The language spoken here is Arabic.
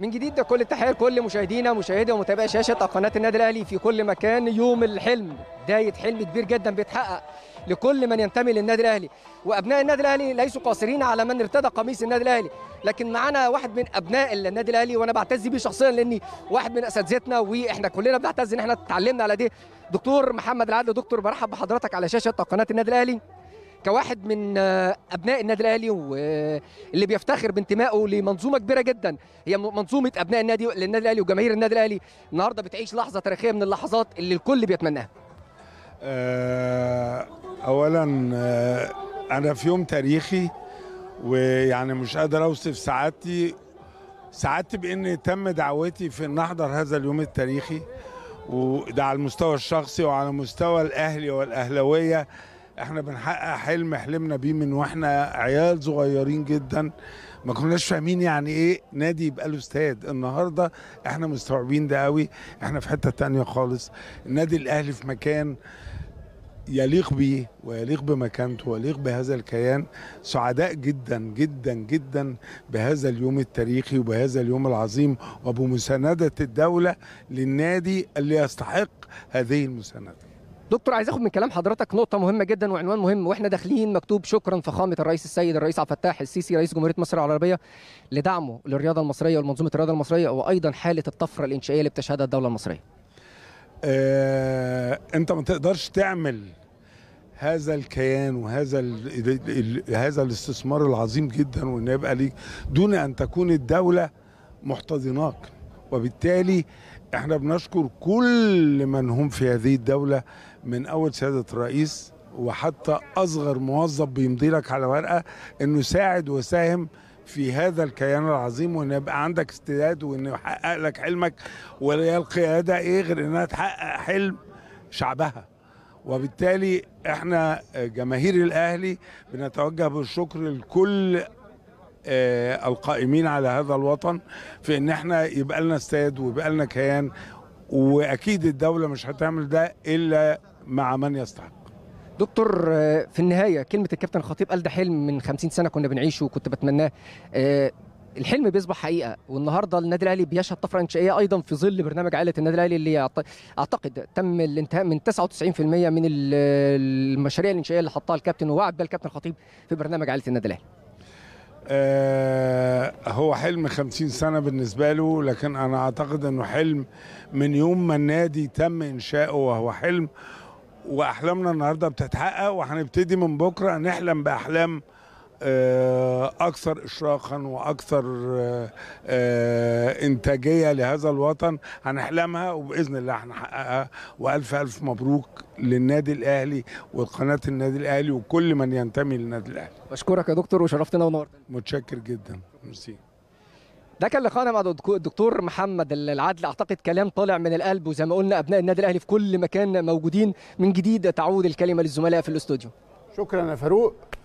من جديد كل التحيه لكل مشاهدينا مشاهدي ومتابعي شاشه قناه النادي الاهلي في كل مكان يوم الحلم بدايه حلم كبير جدا بيتحقق لكل من ينتمي للنادي الاهلي وابناء النادي الاهلي ليسوا قاصرين على من ارتدى قميص النادي الاهلي لكن معانا واحد من ابناء النادي الاهلي وانا بعتز بيه شخصيا لاني واحد من اساتذتنا واحنا كلنا بنعتز ان احنا اتعلمنا على دي دكتور محمد العدل دكتور برحب بحضرتك على شاشه قناه النادي الاهلي كواحد من آه، ابناء النادي الاهلي واللي آه، بيفتخر بانتمائه لمنظومه كبيره جدا هي منظومه ابناء النادي للنادي الاهلي وجماهير النادي الاهلي النهارده بتعيش لحظه تاريخيه من اللحظات اللي الكل بيتمناها آه، اولا انا في يوم تاريخي ويعني مش قادر اوصف سعادتي سعادتي بان تم دعوتي في ان احضر هذا اليوم التاريخي وده على المستوى الشخصي وعلى مستوى الاهلي والاهلاويه احنا بنحقق حلم حلمنا بيه من واحنا عيال صغيرين جدا ما كناش فاهمين يعني ايه نادي يبقى له استاد النهارده احنا مستوعبين ده قوي احنا في حته تانية خالص النادي الاهلي في مكان يليق بيه ويليق بمكانته ويليق بهذا الكيان سعداء جدا جدا جدا بهذا اليوم التاريخي وبهذا اليوم العظيم وبمساندة الدولة للنادي اللي يستحق هذه المساندة دكتور عايز اخد من كلام حضرتك نقطه مهمه جدا وعنوان مهم واحنا داخلين مكتوب شكرا فخامه الرئيس السيد الرئيس عبد الفتاح السيسي رئيس جمهوريه مصر العربيه لدعمه للرياضه المصريه ولمنظومه الرياضه المصريه وايضا حاله الطفره الانشائيه اللي بتشهدها الدوله المصريه. آه، انت ما تقدرش تعمل هذا الكيان وهذا الـ الـ الـ هذا الاستثمار العظيم جدا وان يبقى ليك دون ان تكون الدوله محتضناك. وبالتالي احنا بنشكر كل من هم في هذه الدولة من أول سيادة الرئيس وحتى أصغر موظف بيمضي لك على ورقة إنه ساعد وساهم في هذا الكيان العظيم وان يبقى عندك استعداد وان يحقق لك حلمك ولا القياده ايه غير انها تحقق حلم شعبها وبالتالي احنا جماهير الاهلي بنتوجه بالشكر لكل آه، القائمين على هذا الوطن في ان احنا يبقى لنا استاد ويبقى لنا كيان واكيد الدوله مش هتعمل ده الا مع من يستحق دكتور آه، في النهايه كلمه الكابتن خطيب قال ده حلم من 50 سنه كنا بنعيشه وكنت بتمناه آه، الحلم بيصبح حقيقه والنهارده النادي الاهلي بيشهد طفره انشائيه ايضا في ظل برنامج عائله النادي الاهلي اللي اعتقد تم الانتهاء من 99% من المشاريع الانشائيه اللي حطها الكابتن ووعد بها الكابتن خطيب في برنامج عائله النادي الاهلي آه، هو حلم خمسين سنة بالنسبة له لكن أنا أعتقد أنه حلم من يوم ما النادي تم إنشاؤه وهو حلم وأحلامنا النهاردة بتتحقق وهنبتدي من بكرة نحلم بأحلام آه، أكثر إشراقا وأكثر آه، انتاجيه لهذا الوطن هنحلمها وباذن الله هنحققها والف الف مبروك للنادي الاهلي وقناه النادي الاهلي وكل من ينتمي للنادي الاهلي. بشكرك يا دكتور وشرفتنا ونورتنا. متشكر جدا. ميرسي. ده كان لقاءنا مع الدكتور محمد العدل اعتقد كلام طالع من القلب وزي ما قلنا ابناء النادي الاهلي في كل مكان موجودين من جديد تعود الكلمه للزملاء في الاستوديو شكرا يا فاروق